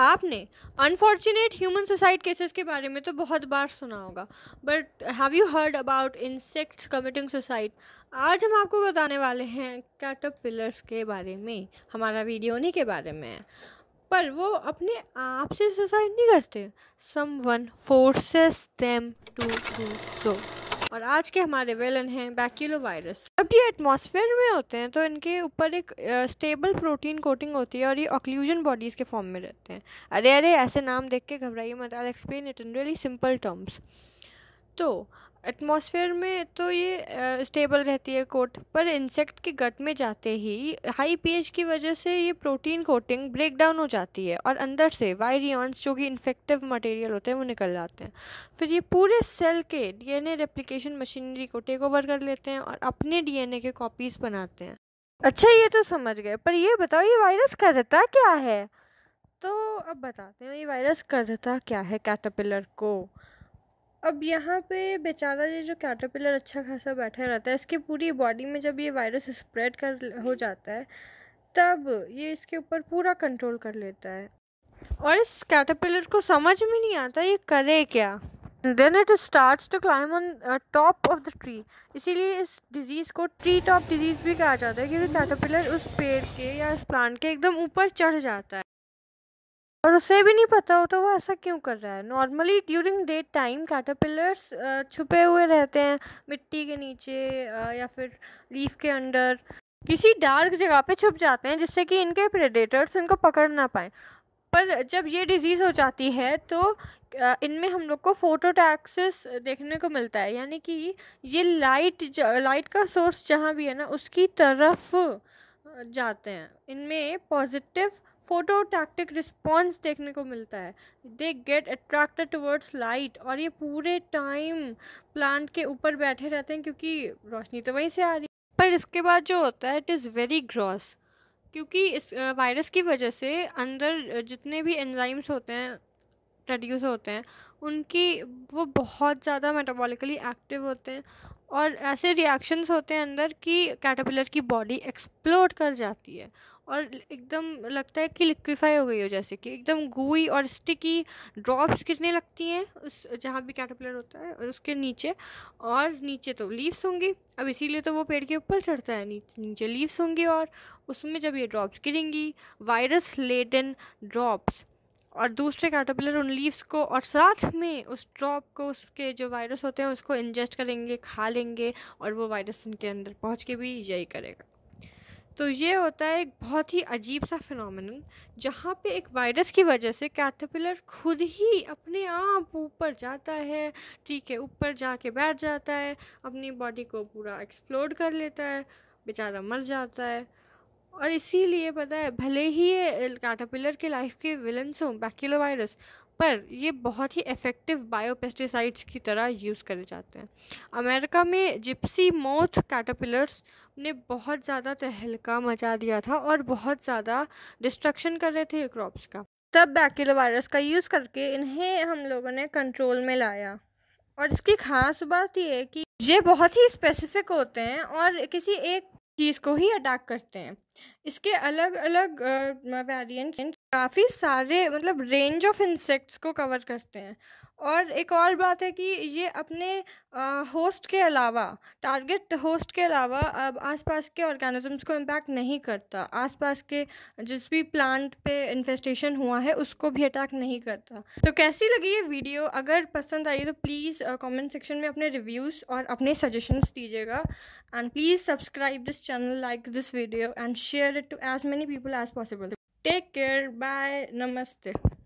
आपने unfortunate human suicide cases के बारे में तो बहुत बार सुना होगा but have you heard about insects committing suicide आज हम आपको बताने वाले हैं कैटरपिलर्स के बारे में हमारा वीडियो उन्हीं के बारे में है पर वो अपने आप से सुसाइड नहीं करते someone forces them to do so और आज के हमारे वेलन हैं बैक्यूलो वायरस जब ये एटमॉस्फेयर में होते हैं तो इनके ऊपर एक स्टेबल प्रोटीन कोटिंग होती है और ये ऑक्लूजन बॉडीज़ के फॉर्म में रहते हैं अरे अरे ऐसे नाम देख के घबराइए मत I explain it in really simple terms तो एटमॉस्फेयर में तो ये स्टेबल रहती है कोट पर इंसेक्ट के गट में जाते ही हाई पीएच की वजह से ये प्रोटीन कोटिंग ब्रेक डाउन हो जाती है और अंदर से वायरियॉन्स जो कि इन्फेक्टिव मटेरियल होते हैं वो निकल जाते हैं फिर ये पूरे सेल के डीएनए रेप्लिकेशन मशीनरी को टेक ओवर कर लेते हैं और अपने डीएनए के कॉपीज़ बनाते हैं अच्छा ये तो समझ गए पर ये बताओ ये वायरस करता क्या है तो अब बताते हैं ये वायरस करता क्या है कैटापिलर को अब यहाँ पे बेचारा ये जो कैटरपिलर अच्छा खासा बैठा रहता है इसके पूरी बॉडी में जब ये वायरस स्प्रेड कर हो जाता है तब ये इसके ऊपर पूरा कंट्रोल कर लेता है और इस कैटरपिलर को समझ में नहीं आता ये करे क्या then it start to climb on top of the tree इसीलिए इस डिज़ीज़ को ट्री टॉप डिजीज़ भी कहा जाता है क्योंकि कैटरपिलर उस पेड़ के या उस प्लांट के एकदम ऊपर चढ़ जाता है और उसे भी नहीं पता होता तो वो ऐसा क्यों कर रहा है normally during daytime caterpillars छुपे हुए रहते हैं मिट्टी के नीचे या फिर लीफ के अंडर किसी डार्क जगह पे छुप जाते हैं जिससे कि इनके प्रेडेटर्स इनको पकड़ ना पाए पर जब ये डिज़ीज़ हो जाती है तो इनमें हम लोग को फोटोटैक्सिस देखने को मिलता है यानी कि ये लाइट लाइट का सोर्स जहाँ भी है ना उसकी तरफ जाते हैं इनमें पॉजिटिव फोटोटैक्टिक रिस्पॉन्स देखने को मिलता है they get attracted towards light और ये पूरे टाइम प्लांट के ऊपर बैठे रहते हैं क्योंकि रोशनी तो वहीं से आ रही है पर इसके बाद जो होता है इट इज़ वेरी ग्रॉस क्योंकि इस वायरस की वजह से अंदर जितने भी एंजाइम्स होते हैं प्रोड्यूस होते हैं उनकी वो बहुत ज़्यादा मेटाबॉलिकली एक्टिव होते हैं और ऐसे रिएक्शंस होते हैं अंदर कि कैटरपिलर की बॉडी एक्सप्लोड कर जाती है और एकदम लगता है कि लिक्विफाई हो गई हो जैसे कि एकदम गुई और स्टिकी ड्रॉप्स गिरने लगती हैं उस जहाँ भी कैटरपिलर होता है उसके नीचे और नीचे तो लीव्स होंगी अब इसीलिए तो वो पेड़ के ऊपर चढ़ता है नीचे लीव्स होंगी और उसमें जब ये ड्रॉप्स गिरेंगी वायरस लेडन ड्रॉप्स और दूसरे कैटरपिलर उन लीव्स को और साथ में उस ड्रॉप को उसके जो वायरस होते हैं उसको इंजेस्ट करेंगे खा लेंगे और वो वायरस उनके अंदर पहुँच के भी यही करेगा तो ये होता है एक बहुत ही अजीब सा फिनोमिन जहाँ पे एक वायरस की वजह से कैटरपिलर खुद ही अपने आप ऊपर जाता है ठीक है ऊपर जाके बैठ जाता है अपनी बॉडी को पूरा एक्सप्लोर कर लेता है बेचारा मर जाता है और इसीलिए पता है भले ही ये कैटापिलर के लाइफ के विलन्स हों बैक्यूलो वायरस पर ये बहुत ही इफ़ेक्टिव बायोपेस्टिसाइड्स की तरह यूज़ करे जाते हैं अमेरिका में जिप्सी मोथ कैटरपिलर्स ने बहुत ज़्यादा तहलका मचा दिया था और बहुत ज़्यादा डिस्ट्रक्शन कर रहे थे क्रॉप्स का तब बैक्यूलो वायरस का यूज़ करके इन्हें हम लोगों ने कंट्रोल में लाया और इसकी खास बात यह है कि ये बहुत ही स्पेसिफिक होते हैं और किसी एक चीज़ को ही अटैक करते हैं इसके अलग अलग वेरियंट काफ़ी सारे मतलब रेंज ऑफ इंसेक्ट्स को कवर करते हैं और एक और बात है कि ये अपने होस्ट के अलावा टारगेट होस्ट के अलावा अब आसपास के ऑर्गेनिजम्स को इम्पैक्ट नहीं करता आसपास के जिस भी प्लांट पे इन्फेस्टेशन हुआ है उसको भी अटैक नहीं करता तो कैसी लगी ये वीडियो अगर पसंद आई तो प्लीज़ कमेंट सेक्शन में अपने रिव्यूज़ और अपने सजेशंस दीजिएगा and please subscribe this channel like this video and share it to as many people as possible take care bye namaste